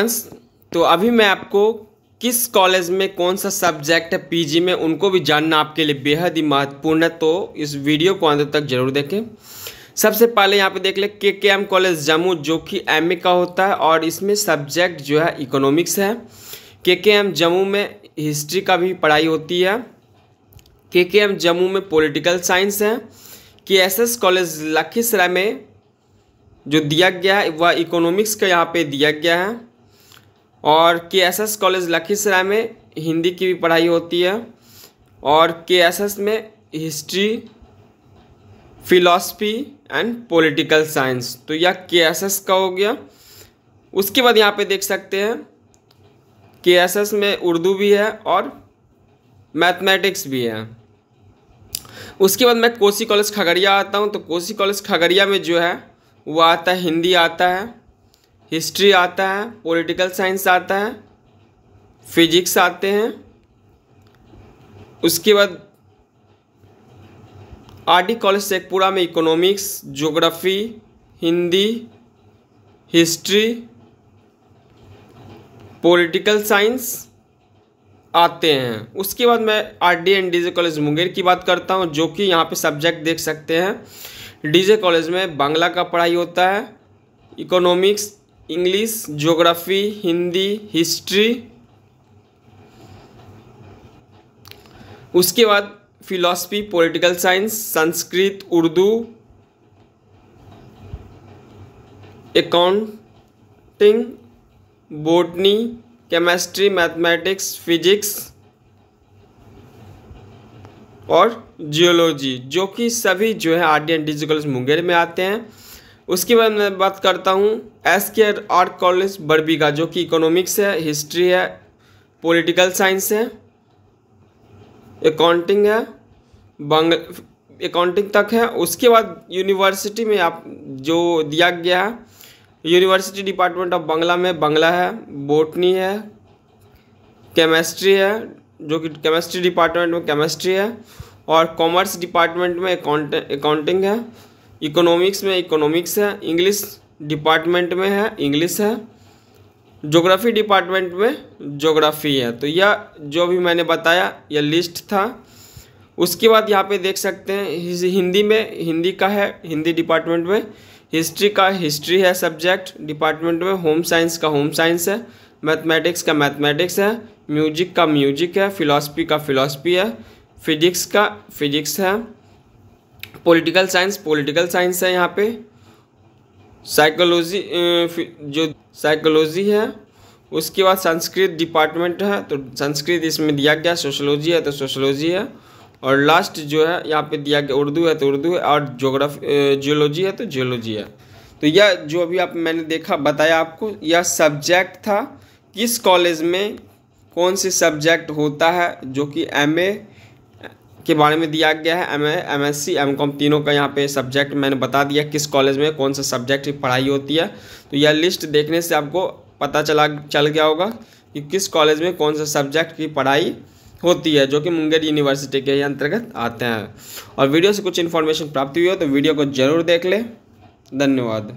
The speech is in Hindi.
तो अभी मैं आपको किस कॉलेज में कौन सा सब्जेक्ट है पीजी में उनको भी जानना आपके लिए बेहद ही महत्वपूर्ण है तो इस वीडियो को अंत तक जरूर देखें सबसे पहले यहाँ पे देख ले के के एम कॉलेज जम्मू जो कि एम का होता है और इसमें सब्जेक्ट जो है इकोनॉमिक्स है के के एम जम्मू में हिस्ट्री का भी पढ़ाई होती है के के एम जम्मू में पॉलिटिकल साइंस है के एस एस कॉलेज लखीसराय में जो दिया गया है वह इकोनॉमिक्स का यहाँ पे दिया गया है और K S S college Lakhisarai में हिंदी की भी पढ़ाई होती है और के एस एस में history philosophy and political science तो यह के एस एस का हो गया उसके बाद यहाँ पे देख सकते हैं के एस एस में उर्दू भी है और मैथमेटिक्स भी है उसके बाद मैं कोसी कॉलेज खगड़िया आता हूँ तो कोसी कॉलेज खगड़िया में जो है वो आता है हिंदी आता है हिस्ट्री आता है पॉलिटिकल साइंस आता है फिजिक्स आते हैं उसके बाद आर डी कॉलेज शेखपुरा में economics geography Hindi history political science आते हैं उसके बाद मैं R D and D J college Munger की बात करता हूँ जो कि यहाँ पे सब्जेक्ट देख सकते हैं डी जे कॉलेज में बांग्ला का पढ़ाई होता है economics English geography Hindi history उसके बाद philosophy political science Sanskrit Urdu accounting botany chemistry mathematics physics और जियोलॉजी जो कि सभी जो है आर डी एन डिजिकल्स मुंगेर में आते हैं उसके बाद मैं बात करता हूँ एस के आर्ट कॉलेज बरबी का जो कि इकोनॉमिक्स है हिस्ट्री है पॉलिटिकल साइंस है अकाउंटिंग है बंग अकाउंटिंग तक है उसके बाद यूनिवर्सिटी में आप जो दिया गया है यूनिवर्सिटी डिपार्टमेंट ऑफ बंगला में बंगला है बोटनी है केमिस्ट्री है जो कि केमिस्ट्री डिपार्टमेंट में केमिस्ट्री है और कॉमर्स डिपार्टमेंट में अकाउंटिंग है इकोनॉमिक्स में इकोनॉमिक्स है इंग्लिश डिपार्टमेंट में है इंग्लिश है जोग्राफ़ी डिपार्टमेंट में जोग्राफ़ी है तो यह जो भी मैंने बताया यह लिस्ट था उसके बाद यहाँ पे देख सकते हैं हिंदी में हिंदी का है हिंदी डिपार्टमेंट में हिस्ट्री का हिस्ट्री है सब्जेक्ट डिपार्टमेंट में होम साइंस का होम साइंस है मैथमेटिक्स का मैथमेटिक्स है म्यूजिक का म्यूजिक है फ़िलासफ़ी का फ़िलासफ़ी है फिजिक्स का फिजिक्स है पॉलिटिकल साइंस पॉलिटिकल साइंस है यहाँ पे साइकोलॉजी जो साइकोलॉजी है उसके बाद संस्कृत डिपार्टमेंट है तो संस्कृत इसमें दिया गया सोशोलॉजी है तो सोशोलॉजी है और लास्ट जो है यहाँ पे दिया गया उर्दू है तो उर्दू है और जोग्राफी जियोलॉजी है तो जियोलॉजी है तो यह जो अभी आप मैंने देखा बताया आपको यह सब्जेक्ट था किस कॉलेज में कौन से सब्जेक्ट होता है जो कि एम के बारे में दिया गया है M M S C M com तीनों का यहाँ पे सब्जेक्ट मैंने बता दिया किस कॉलेज में कौन सा सब्जेक्ट की पढ़ाई होती है तो यह लिस्ट देखने से आपको पता चला चल गया होगा कि किस कॉलेज में कौन सा सब्जेक्ट की पढ़ाई होती है जो कि मुंगेर यूनिवर्सिटी के अंतर्गत आते हैं और वीडियो से कुछ इन्फॉर्मेशन प्राप्त हुई हो तो वीडियो को जरूर देख लें धन्यवाद